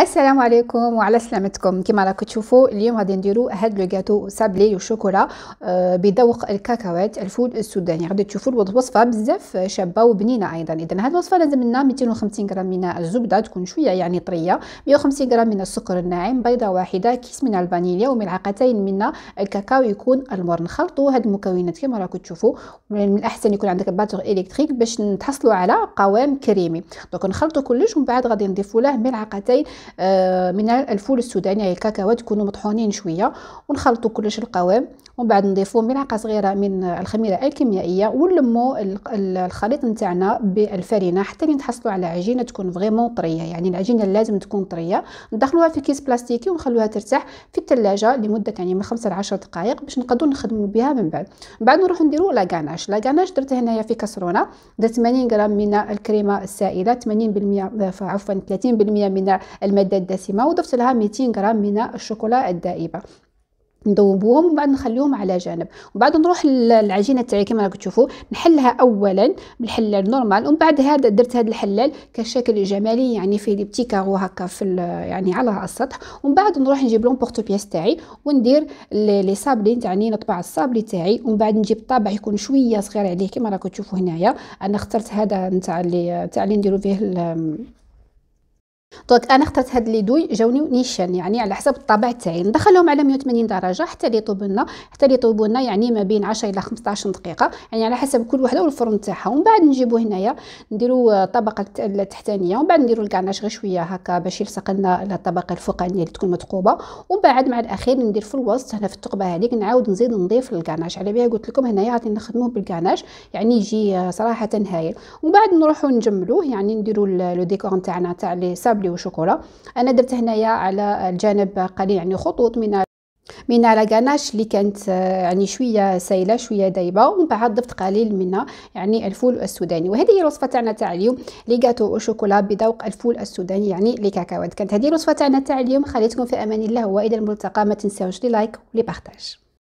السلام عليكم وعلى سلامتكم كما راكم تشوفوا اليوم غادي نديروا هاد لو غاتو سابلي وشوكولا آه، بذوق الكاكاوات الفول السوداني غادي تشوفوا الوصفه بزاف شابه وبنينه ايضا اذا هاد الوصفه لازم لنا 250 غرام من الزبده تكون شويه يعني طريه 150 غرام من السكر الناعم بيضه واحده كيس من الفانيليا وملعقتين من الكاكاو يكون المر نخلطوا هاد المكونات كما راكم تشوفوا من الاحسن يكون عندك باتور الكتريك باش نتحصلوا على قوام كريمي دونك نخلطوا كلش ومن بعد غادي نضيفوا له ملعقتين آه، من الفول السوداني هي يعني الكاكاوات يكونوا مطحونين شويه ونخلطوا كلش القوام ومن بعد نضيفوا ملعقه صغيره من الخميره الكيميائيه ونلموا الخليط نتاعنا بالفرينه حتى لين تحصلوا على عجينه تكون فريمون طريه يعني العجينه لازم تكون طريه ندخلوها في كيس بلاستيكي ونخلوها ترتاح في الثلاجه لمده يعني من 5 ل 10 دقائق باش نقدروا نخدموا بها من بعد من بعد نروح نديروا لاكاناش لاكاناش درت هنايا في كسرونه درت 80 غرام من الكريمه السائله 80% عفوا 30% من الماده الدسمه وضفت لها 200 غرام من الشوكولا الدائبه نذوبوهم ومن بعد نخليهم على جانب ومن بعد نروح للعجينه تاعي كما راكم تشوفوا نحلها اولا بالحلال نورمال ومن بعد هذا درت هذا الحلال كشكل جمالي يعني فيه لي بتي كارو هكا في يعني على السطح ومن بعد نروح نجيب لون بورتو بياس تاعي وندير لي صابلي يعني نطبع الصابلي تاعي ومن بعد نجيب طابع يكون شويه صغير عليه كما راكم تشوفوا هنايا انا اخترت هذا نتاع اللي تاع اللي نديروا فيه دونك انا اخترت هاد لي دوي جاوني نيشان يعني على حسب الطابع تاعي ندخلهم على 180 درجه حتى لي يطيبوا لنا حتى لي يطيبوا لنا يعني ما بين 10 الى 15 دقيقه يعني على حسب كل وحده والفرن تاعها ومن بعد نجيبو هنايا نديرو الطبقه التحتانيه ومن بعد نديرو الكارناش غير شويه هكا باش يلصق لنا الطبقه الفوقانيه اللي تكون متقوبه ومن بعد مع الاخير ندير في الوسط هنا في الثقبه هذيك نعاود نزيد نضيف الكارناش على بها قلت لكم هنايا غادي نخدموه بالكارناش يعني يجي صراحه هايل ومن بعد نروحو نجملوه يعني نديرو لو ديكور تاعنا تاع لي كابري وشوكولا انا درت هنايا على الجانب قليل يعني خطوط من من على كاناش اللي كانت آه، يعني شويه سايله شويه دايبه ومن بعد ضفت قليل منها يعني الفول السوداني وهذه هي الوصفه تاعنا تاع اليوم لي جاتو وشوكولا بذوق الفول السوداني يعني لي كاكاوات كانت هذه الوصفه تاعنا تاع اليوم خليتكم في امان الله والى الملتقى ما تنساوش لي لايك ولي بارتاج